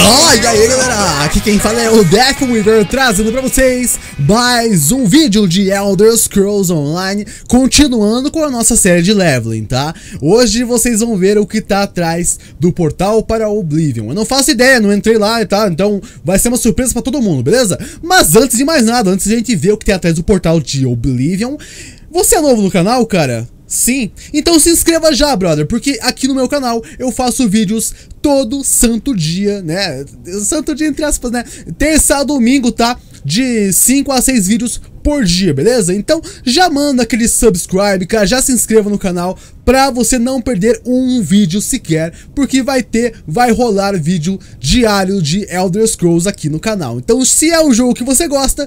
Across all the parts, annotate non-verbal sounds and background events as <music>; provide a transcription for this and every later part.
Oi e aí galera, aqui quem fala é o Death Weaver trazendo pra vocês mais um vídeo de Elder Scrolls Online Continuando com a nossa série de leveling, tá? Hoje vocês vão ver o que tá atrás do portal para Oblivion Eu não faço ideia, não entrei lá e tá, então vai ser uma surpresa pra todo mundo, beleza? Mas antes de mais nada, antes de a gente ver o que tem atrás do portal de Oblivion Você é novo no canal, cara? Sim? Então se inscreva já, brother, porque aqui no meu canal eu faço vídeos todo santo dia, né? Santo dia entre aspas, né? Terça a domingo, tá? De 5 a 6 vídeos por dia, beleza? Então já manda aquele subscribe, cara, já se inscreva no canal pra você não perder um vídeo sequer, porque vai ter, vai rolar vídeo diário de Elder Scrolls aqui no canal. Então se é um jogo que você gosta,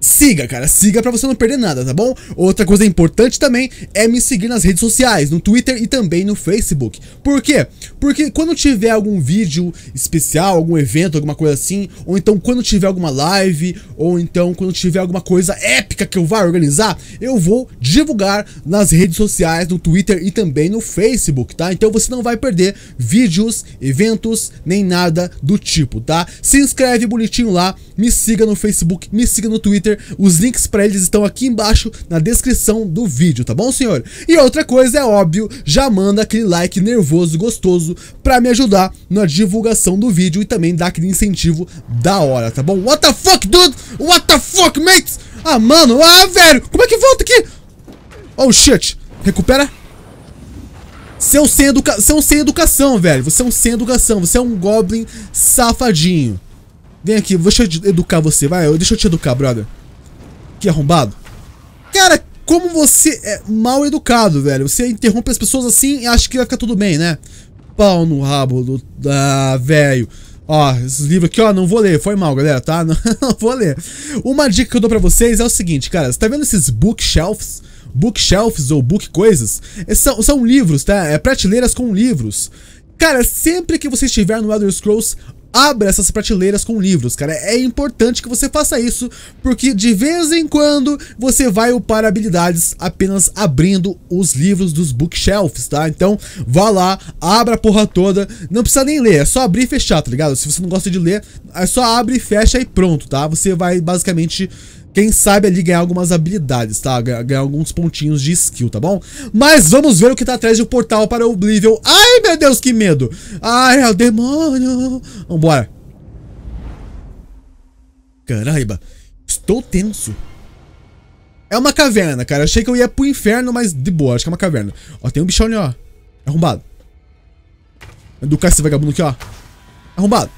siga, cara, siga para você não perder nada, tá bom? Outra coisa importante também é me seguir nas redes sociais, no Twitter e também no Facebook. Por quê? Porque quando tiver algum vídeo especial, algum evento, alguma coisa assim, ou então quando tiver alguma live, ou então quando tiver alguma coisa épica que eu vá organizar, eu vou divulgar nas redes sociais, no Twitter e também no Facebook, tá? Então você não vai perder vídeos, eventos, nem nada do tipo, tá? Se inscreve bonitinho lá, me siga no Facebook, me siga no Twitter Twitter. Os links para eles estão aqui embaixo na descrição do vídeo, tá bom, senhor? E outra coisa, é óbvio, já manda aquele like nervoso, gostoso, para me ajudar na divulgação do vídeo e também dar aquele incentivo da hora, tá bom? What the fuck, dude? What the fuck, mates? Ah, mano, ah, velho, como é que volta aqui? Oh, shit. Recupera. Você é um sem, educa você é um sem educação, velho. Você é um sem educação. Você é um goblin safadinho. Vem aqui, deixa eu educar você. Vai, deixa eu te educar, brother. Que é arrombado. Cara, como você é mal educado, velho. Você interrompe as pessoas assim e acha que vai ficar tudo bem, né? Pau no rabo do... Ah, velho. Ó, esses livros aqui, ó, não vou ler. Foi mal, galera, tá? <laughs> Não, não vou ler. Uma dica que eu dou pra vocês é o seguinte, cara. Você tá vendo esses bookshelves? Bookshelves ou book coisas? É, são, são livros, tá? É prateleiras com livros. Cara, sempre que você estiver no Elder Scrolls, abra essas prateleiras com livros, cara. É importante que você faça isso, porque de vez em quando você vai upar habilidades apenas abrindo os livros dos bookshelves, tá? Então, vá lá, abra a porra toda. Não precisa nem ler, é só abrir e fechar, tá ligado? Se você não gosta de ler, é só abre, fecha e pronto, tá? Você vai basicamente quem sabe ali ganhar algumas habilidades, tá? Ganhar alguns pontinhos de skill, tá bom? Mas vamos ver o que tá atrás do portal para o Oblivion. Ai, meu Deus, que medo! Ai, é o demônio! Vambora. Caramba, estou tenso. É uma caverna, cara. Achei que eu ia pro inferno, mas de boa, acho que é uma caverna. Ó, tem um bichão ali, ó. Arrombado. Educar esse vagabundo aqui, ó. Arrombado.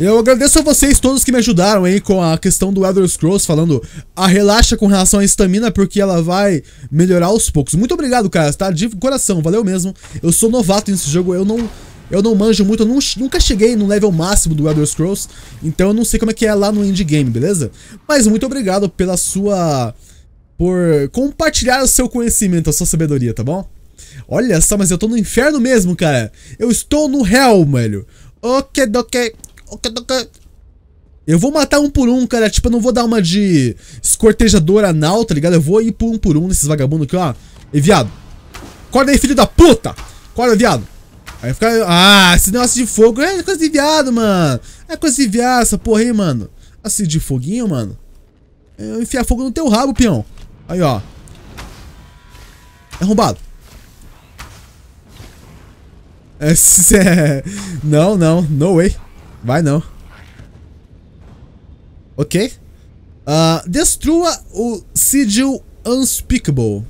Eu agradeço a vocês todos que me ajudaram aí com a questão do Elder Scrolls, falando a ah, relaxa com relação à estamina, porque ela vai melhorar aos poucos. Muito obrigado, cara, tá? De coração, valeu mesmo. Eu sou novato nesse jogo, eu não... Eu não manjo muito, eu não, nunca cheguei no level máximo do Elder Scrolls, então eu não sei como é que é lá no indie game, beleza? Mas muito obrigado pela sua... por compartilhar o seu conhecimento, a sua sabedoria, tá bom? Olha só, mas eu tô no inferno mesmo, cara. Eu estou no Hell, velho. Ok, ok. Eu vou matar um por um, cara. Tipo, eu não vou dar uma de escortejadora anal, tá ligado? Eu vou ir por um por um nesses vagabundos aqui, ó. E viado. Acorda aí, filho da puta! Acorda, viado. Aí fica. Ah, esse negócio de fogo é coisa de viado, mano. É coisa de viado, essa porra aí, mano. Assim, de foguinho, mano. Eu enfiar fogo no teu rabo, peão. Aí, ó. É arrombado. É, <laughs> é... Não, não. No way. Vai não. Ok. Uh, destrua o sigil unspeakable.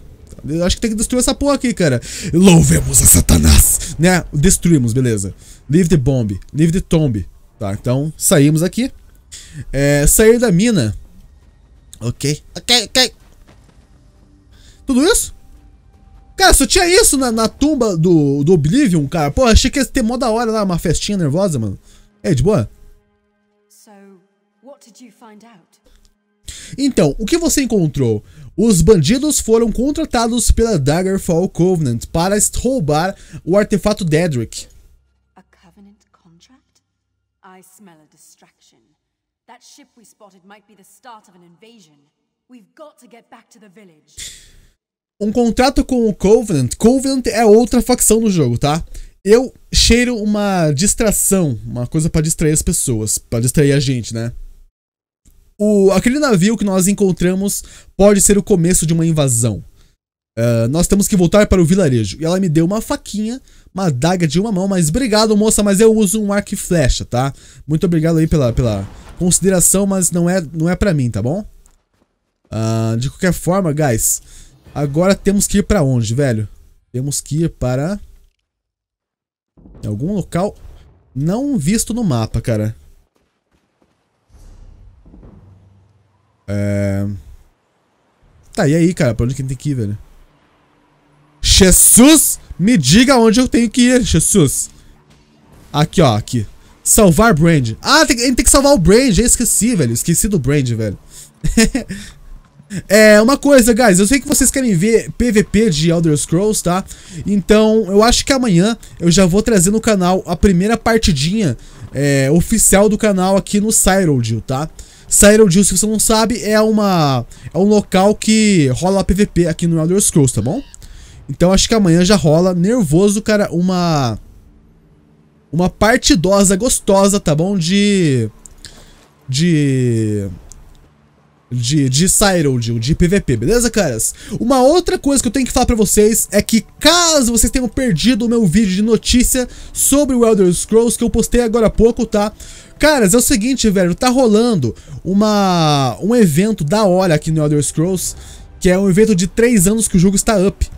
Eu acho que tem que destruir essa porra aqui, cara. Louvemos a Satanás. Né? Destruímos, beleza. Leave the bomb. Leave the tomb. Tá, então saímos aqui. É, sair da mina. Ok. Ok, ok. Tudo isso? Cara, só tinha isso na, na tumba do, do Oblivion, cara. Pô, achei que ia ter mó da hora lá, uma festinha nervosa, mano. É, de boa? Então, o que você encontrou? Os bandidos foram contratados pela Daggerfall Covenant para roubar o artefato Dedrick. A Covenant contract? I smell a distraction. That ship we spotted might be the start of an invasion. We've got to get back to the village. Um contrato com o Covenant. Covenant é outra facção no jogo, tá? Eu cheiro uma distração, uma coisa para distrair as pessoas, para distrair a gente, né? O, aquele navio que nós encontramos pode ser o começo de uma invasão. Uh, nós temos que voltar para o vilarejo. E ela me deu uma faquinha, uma adaga de uma mão, mas obrigado, moça, mas eu uso um arco e flecha, tá? Muito obrigado aí pela, pela consideração, mas não é, não é pra mim, tá bom? Uh, de qualquer forma, guys, agora temos que ir pra onde, velho? Temos que ir para... Em algum local não visto no mapa, cara. É... Tá, e aí, cara? Pra onde que tem que ir, velho? Jesus! Me diga onde eu tenho que ir, Jesus! Aqui, ó, aqui. Salvar Brand. Ah, tem, tem que salvar o Brand. Eu esqueci, velho. Esqueci do Brand, velho. <laughs> É, uma coisa, guys, eu sei que vocês querem ver PVP de Elder Scrolls, tá? Então, eu acho que amanhã eu já vou trazer no canal a primeira partidinha é, oficial do canal aqui no Cyrodiil, tá? Cyrodiil, se você não sabe, é, uma, é um local que rola PVP aqui no Elder Scrolls, tá bom? Então, acho que amanhã já rola, nervoso, cara, uma... Uma partidosa gostosa, tá bom? De... De de, de Cyrodiil, de PVP, beleza, caras? Uma outra coisa que eu tenho que falar pra vocês é que caso vocês tenham perdido o meu vídeo de notícia sobre o Elder Scrolls que eu postei agora há pouco, tá? Caras, é o seguinte, velho, tá rolando uma, um evento da hora aqui no Elder Scrolls, que é um evento de 3 anos que o jogo está up.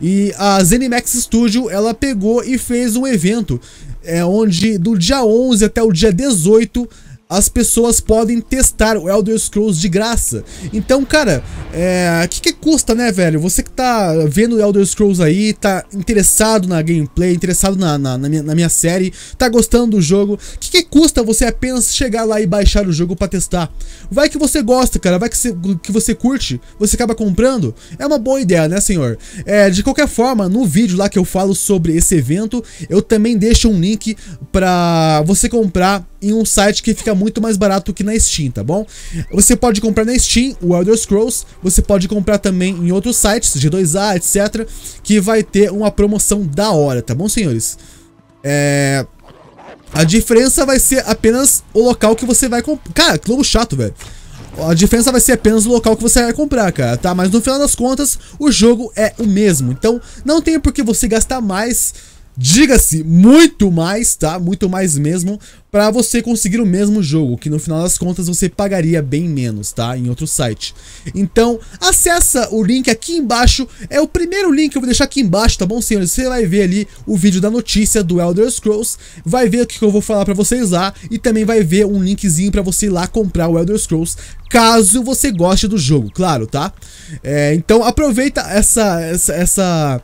E a ZeniMax Studio, ela pegou e fez um evento é, onde do dia 11 até o dia 18 as pessoas podem testar o Elder Scrolls de graça. Então, cara, é, que que custa, né, velho? Você que tá vendo o Elder Scrolls aí, tá interessado na gameplay, interessado na, na, na, minha, na minha, série, tá gostando do jogo, que que custa você apenas chegar lá e baixar o jogo para testar? Vai que você gosta, cara, vai que você, que você curte, você acaba comprando, é uma boa ideia, né, senhor? É, de qualquer forma, no vídeo lá que eu falo sobre esse evento, eu também deixo um link pra você comprar em um site que fica muito mais barato que na Steam, tá bom? Você pode comprar na Steam o Elder Scrolls, você pode comprar também em outros sites, G2A, etc, que vai ter uma promoção da hora, tá bom, senhores? É... A diferença vai ser apenas o local que você vai comprar. Cara, que lobo chato, velho. A diferença vai ser apenas o local que você vai comprar, cara, tá? Mas no final das contas, o jogo é o mesmo. Então, não tem por que você gastar mais diga-se, muito mais, tá? Muito mais mesmo, para você conseguir o mesmo jogo, que no final das contas você pagaria bem menos, tá? Em outro site. Então, acessa o link aqui embaixo, é o primeiro link que eu vou deixar aqui embaixo, tá bom, senhores? Você vai ver ali o vídeo da notícia do Elder Scrolls, vai ver o que eu vou falar para vocês lá, e também vai ver um linkzinho para você ir lá comprar o Elder Scrolls, caso você goste do jogo, claro, tá? É, então, aproveita essa... essa, essa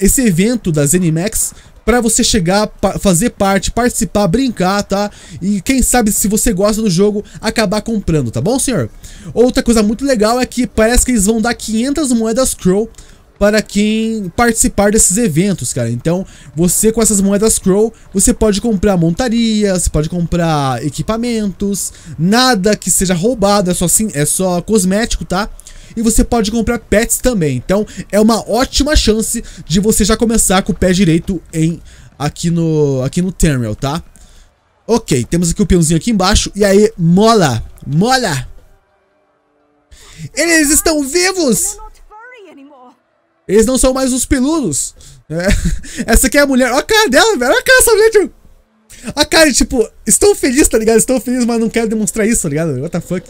esse evento da ZeniMax para você chegar, pa fazer parte, participar, brincar, tá? E quem sabe se você gosta do jogo, acabar comprando, tá bom, senhor? Outra coisa muito legal é que parece que eles vão dar 500 moedas Crow para quem participar desses eventos, cara. Então, você com essas moedas Crow, você pode comprar montaria, você pode comprar equipamentos, nada que seja roubado, é só, assim, é só cosmético, tá? e você pode comprar pets também. Então é uma ótima chance de você já começar com o pé direito em aqui no aqui no terminal, tá? Ok, temos aqui o peãozinho aqui embaixo e aí mola, mola. Eles estão vivos! Eles não são mais os peludos. Né? <laughs> Essa aqui é a mulher. Olha a cara dela, velho. Olha a cara dessa mulher, tipo. A cara, tipo, estou feliz, tá ligado? Estou feliz, mas não quero demonstrar isso, tá ligado? What the fuck?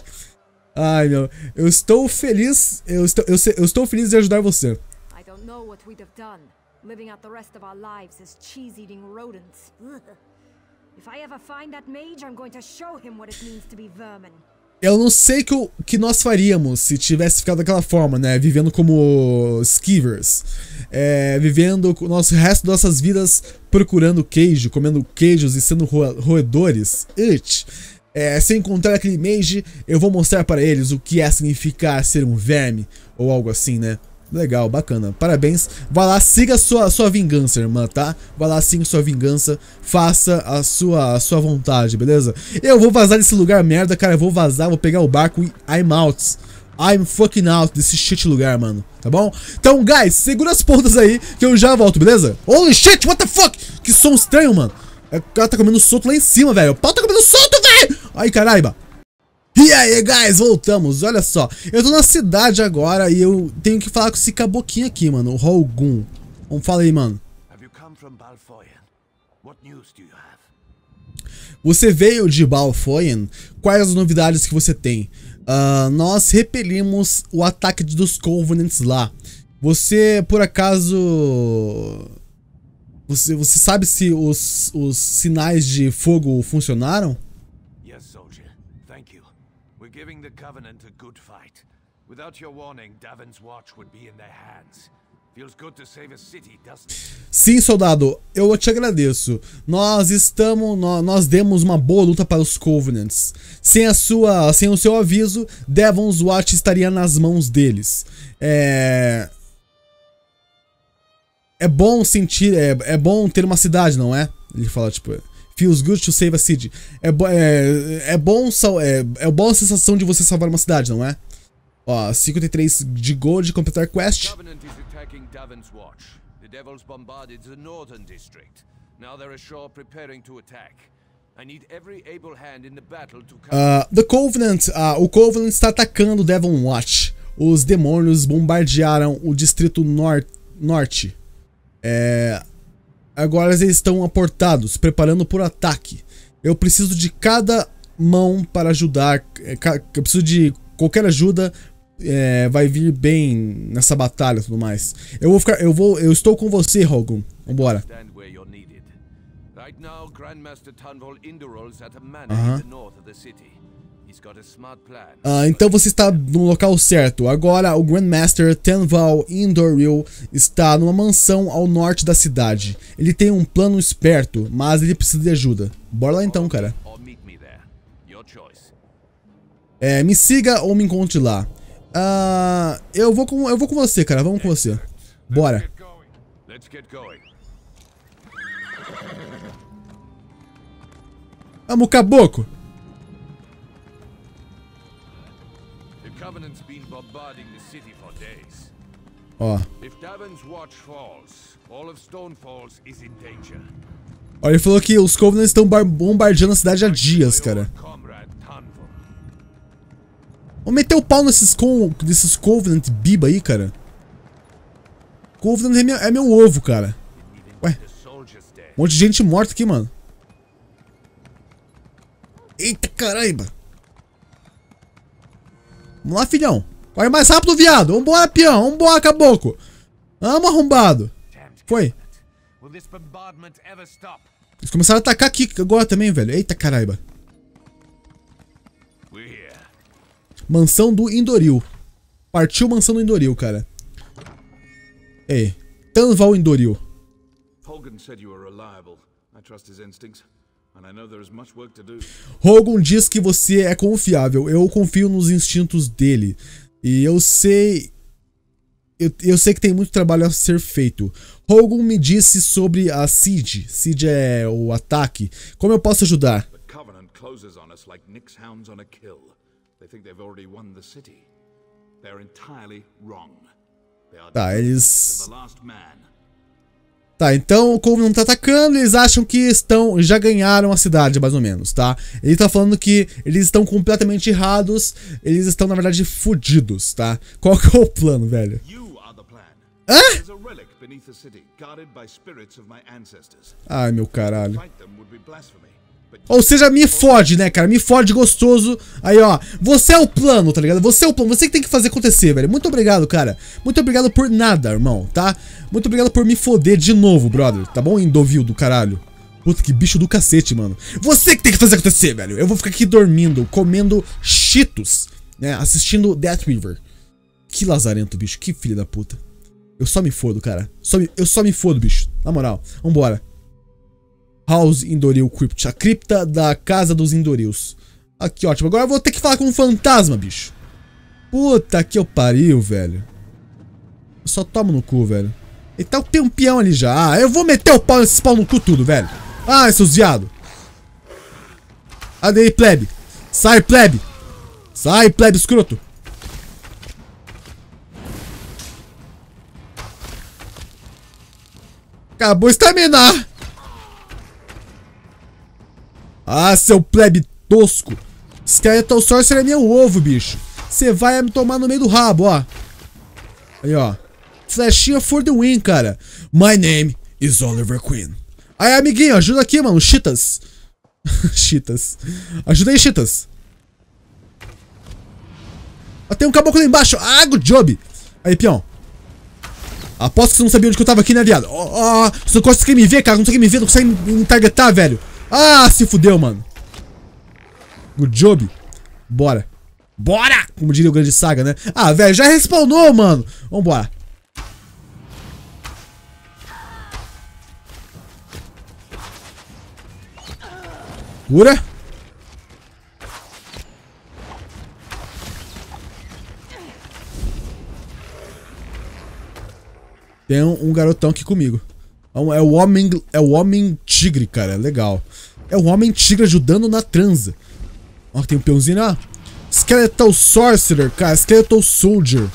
Ai, meu. Eu estou feliz. Eu estou, eu, eu estou feliz de ajudar você. I don't know what we'd have done. Living out the rest of our lives as cheese-eating rodents. <laughs> If I ever find that mage, I'm going to show him what it means to be vermin. Eu não sei que, o que nós faríamos se tivesse ficado daquela forma, né? Vivendo como skivers. É, vivendo o nosso resto das nossas vidas procurando queijo, comendo queijos e sendo ro roedores. It. É, se encontrar aquele mage, eu vou mostrar para eles o que é significar ser um verme ou algo assim, né? Legal, bacana. Parabéns. Vai lá, siga a sua, sua vingança, irmã, tá? Vai lá, siga sua vingança. Faça a sua, a sua vontade, beleza? Eu vou vazar desse lugar, merda, cara. Eu vou vazar, vou pegar o barco e I'm out. I'm fucking out desse shit lugar, mano. Tá bom? Então, guys, segura as pontas aí que eu já volto, beleza? Holy shit, what the fuck? Que som estranho, mano. É, o cara tá comendo solto lá em cima, velho. O pau tá comendo solto, velho! Ai, caraiba. E aí, guys, voltamos. Olha só, eu tô na cidade agora e eu tenho que falar com esse caboquinho aqui, mano, o Holgun. Vamos falar aí, mano. Você veio de Balfoyen? Quais as novidades que você tem? Uh, nós repelimos o ataque dos Covenants lá. Você, por acaso... Você, você sabe se os, os sinais de fogo funcionaram? giving the Covenant a good fight. Without your warning, Davin's watch would be in their hands. Feels good to save a city, doesn't it? Sim, soldado, eu te agradeço. Nós estamos, nós, nós, demos uma boa luta para os Covenants. Sem a sua, sem o seu aviso, Devon's Watch estaria nas mãos deles. É é bom sentir, é, é bom ter uma cidade, não é? Ele fala tipo, Feels good to save a city. É, é, é, bom, é, é boa a sensação de você salvar uma cidade, não é? Ó, 53 de gold de completar quest. The devils bombarded the northern district. Now they're ashore preparing to attack. I need every able hand in the battle to uh, The Covenant, ah, o Covenant está atacando Devon Watch. Os demônios bombardearam o distrito nor norte. É, Agora eles estão aportados, preparando por ataque. Eu preciso de cada mão para ajudar. Eh, eu preciso de qualquer ajuda. É, vai vir bem nessa batalha e tudo mais. Eu vou ficar. Eu vou. Eu estou com você, Rogun. Vambora. Right uh -huh. Ah, então você está no local certo. Agora o Grandmaster Tenval Indoril está numa mansão ao norte da cidade. Ele tem um plano esperto, mas ele precisa de ajuda. Bora lá então, cara. É, me siga ou me encontre lá. Ah, eu vou com eu vou com você, cara. Vamos com você. Bora. Vamos, caboclo. Covenant's been bombarding the city for days. Ó. Ó, ele falou que os Covenants estão bombardeando a cidade há dias, cara. Vamos meter o pau nesses, co nesses Covenant biba aí, cara. Covenant é meu, é meu ovo, cara. Ué. Um monte de gente morta aqui, mano. Eita caramba. Vamos lá, filhão. Corre mais rápido, viado. Vambora, peão. Vambora, caboclo. Vamos, arrombado. Foi. Eles começaram a atacar aqui agora também, velho. Eita, caraiba. Mansão do Indoril. Partiu Mansão do Indoril, cara. Ei. Tanval Indoril. Hogan said you were reliable. I em seus instintos. Hogan diz que você é confiável. Eu confio nos instintos dele. E eu sei. Eu, eu sei que tem muito trabalho a ser feito. Hogan me disse sobre a Cid. Cid é o ataque. Como eu posso ajudar? tá, eles... Tá, então, o como não tá atacando, eles acham que estão já ganharam a cidade, mais ou menos, tá? Ele tá falando que eles estão completamente errados, eles estão, na verdade, fodidos, tá? Qual que é o plano, velho? Hã? Ai, meu caralho. Ou seja, me fode, né, cara? Me fode gostoso. Aí, ó. Você é o plano, tá ligado? Você é o plano. Você que tem que fazer acontecer, velho. Muito obrigado, cara. Muito obrigado por nada, irmão, tá? Muito obrigado por me foder de novo, brother. Tá bom, Indovil do caralho? Puta, que bicho do cacete, mano. Você que tem que fazer acontecer, velho. Eu vou ficar aqui dormindo, comendo cheetos, né? Assistindo Death River. Que lazarento, bicho. Que filho da puta. Eu só me fodo, cara. Só me... Eu só me fodo, bicho. Na moral. Vambora. House Indoril Crypt, a cripta da Casa dos Indorils. Aqui, ótimo. Agora eu vou ter que falar com um fantasma, bicho. Puta que eu pariu, velho. Eu só tomo no cu, velho. E tá, tem um peão ali já. Ah, eu vou meter o pau nesse pau no cu tudo, velho. Ah, seus viado. Adei, plebe. Sai, plebe. Sai, plebe escroto. Acabou estaminar. Ah, seu plebe tosco. Skeletal Sorcerer é meu ovo, bicho. Você vai me tomar no meio do rabo, ó. Aí, ó. Flechinha for the win, cara. My name is Oliver Queen. Aí, amiguinho, ajuda aqui, mano. Cheetahs. <laughs> cheetahs. Ajuda aí, cheetahs. Ah, tem um caboclo lá embaixo. Ah, good job. Aí, peão. Aposto que você não sabia onde eu tava aqui, né, viado? Ó, oh, oh, você não consegue me ver, cara. Não consegue me ver, não consegue me targetar, velho. Ah, se fudeu, mano. Good job. Bora. Bora! Como diria o grande saga, né? Ah, velho, já respawnou, mano. Vambora. Cura. Tem um, um garotão aqui comigo. Então, é o homem, é o homem tigre, cara. É legal. É o homem tigre ajudando na transa. Ó, tem um peãozinho lá. Né? Skeletal Sorcerer, cara. Skeletal Soldier.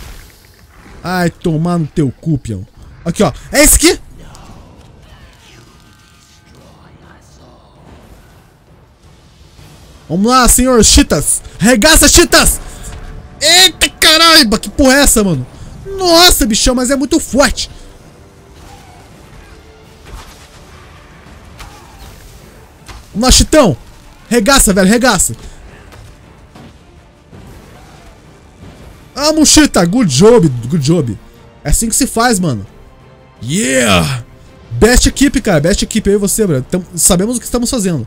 Ai, tomar no teu cu, peão. Aqui, ó. É esse aqui? Vamos lá, senhor Cheetahs. Regaça, Cheetahs. Eita, caralho. Que porra é essa, mano? Nossa, bichão, mas é muito forte. Nossa, Chitão! Regaça, velho, regaça! Ah, Mushita! Good job, good job. É assim que se faz, mano. Yeah! Best equipe, cara. Best equipe, eu e você, velho. Tam sabemos o que estamos fazendo.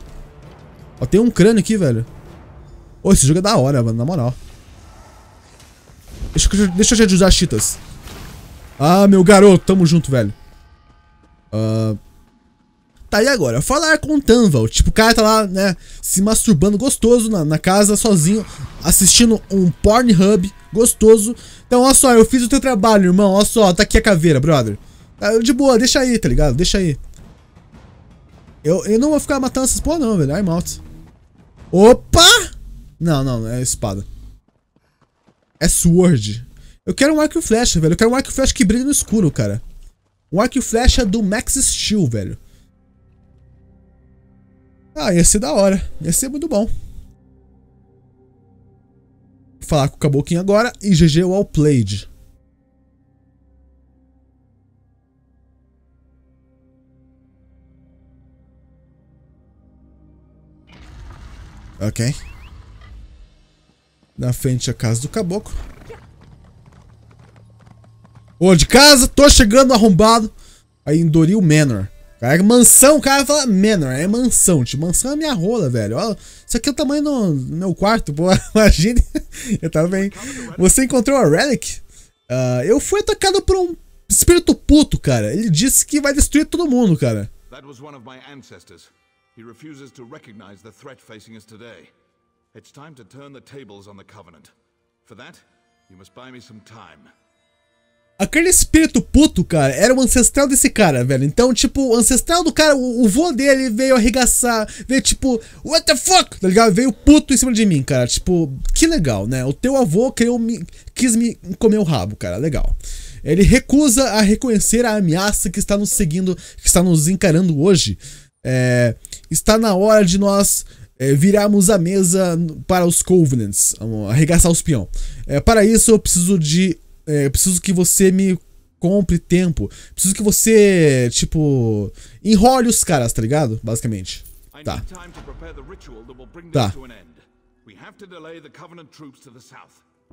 Ó, tem um crânio aqui, velho. Ô, esse jogo é da hora, mano, na moral. Deixa, eu, deixa eu te ajudar, Cheetas. Ah, meu garoto, tamo junto, velho. Ahn... Uh... Tá, e agora? Falar com o Tanval. Tipo, o cara tá lá, né, se masturbando gostoso na, na casa, sozinho, assistindo um Pornhub gostoso. Então, olha só, eu fiz o teu trabalho, irmão. Olha só, tá aqui a caveira, brother. Tá, de boa, deixa aí, tá ligado? Deixa aí. Eu, eu não vou ficar matando essas porra não, velho. I'm out. Opa! Não, não, é espada. É sword. Eu quero um arco e flecha, velho. Eu quero um arco e flecha que brilha no escuro, cara. Um arco e flecha do Max Steel, velho. Ah, ia ser da hora. Ia ser muito bom. Vou falar com o Caboclinho agora e GG All Played. Ok. Na frente a casa do caboclo. Ô, de casa, tô chegando arrombado. Aí em Doril Manor. Caraca, é mansão, o cara fala, menor, é mansão, tipo, mansão é minha rola, velho. Olha, isso aqui é o tamanho do meu quarto, pô, <laughs> imagine. eu tava bem. Você encontrou a Relic? Uh, eu fui atacado por um espírito puto, cara. Ele disse que vai destruir todo mundo, cara. That was one of my ancestors. He refuses to recognize the threat facing us today. It's time to turn the tables on the Covenant. For that, you must buy me some time. Aquele espírito puto, cara, era o ancestral desse cara, velho. Então, tipo, o ancestral do cara, o, o vô dele veio arregaçar, veio tipo, what the fuck? Tá ligado? Veio puto em cima de mim, cara. Tipo, que legal, né? O teu avô criou, me, quis me comer o rabo, cara. Legal. Ele recusa a reconhecer a ameaça que está nos seguindo, que está nos encarando hoje. É, está na hora de nós é, virarmos a mesa para os Covenants, arregaçar os peão. É, para isso, eu preciso de é, eu preciso que você me compre tempo. Preciso que você, tipo, enrole os caras, tá ligado? Basicamente. Tá. Tá.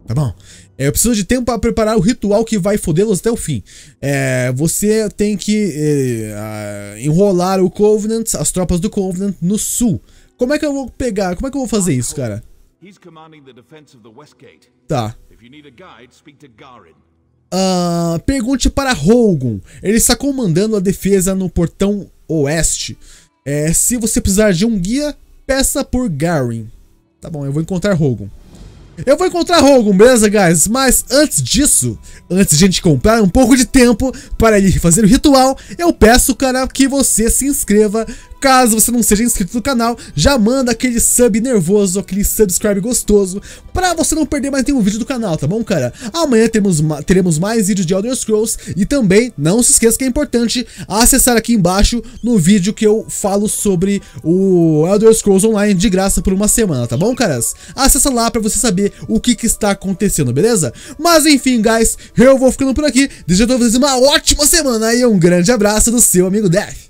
Tá bom. É, eu preciso de tempo para preparar o ritual que vai fodê-los até o fim. É, você tem que é, enrolar o Covenant, as tropas do Covenant, no sul. Como é que eu vou pegar? Como é que eu vou fazer isso, cara? Tá. Uh, pergunte para Hogan. Ele está comandando a defesa no portão oeste. É, se você precisar de um guia, peça por Garin. Tá bom, eu vou encontrar Hogan. Eu vou encontrar Hogan, beleza, guys? Mas antes disso, antes de a gente comprar um pouco de tempo para ele fazer o ritual, eu peço, cara, que você se inscreva Caso você não seja inscrito no canal, já manda aquele sub nervoso, aquele subscribe gostoso, pra você não perder mais nenhum vídeo do canal, tá bom, cara? Amanhã temos, teremos mais vídeos de Elder Scrolls e também, não se esqueça que é importante acessar aqui embaixo no vídeo que eu falo sobre o Elder Scrolls Online de graça por uma semana, tá bom, caras? Acessa lá pra você saber o que, que está acontecendo, beleza? Mas enfim, guys, eu vou ficando por aqui, Desejo a vocês uma ótima semana e um grande abraço do seu amigo Death.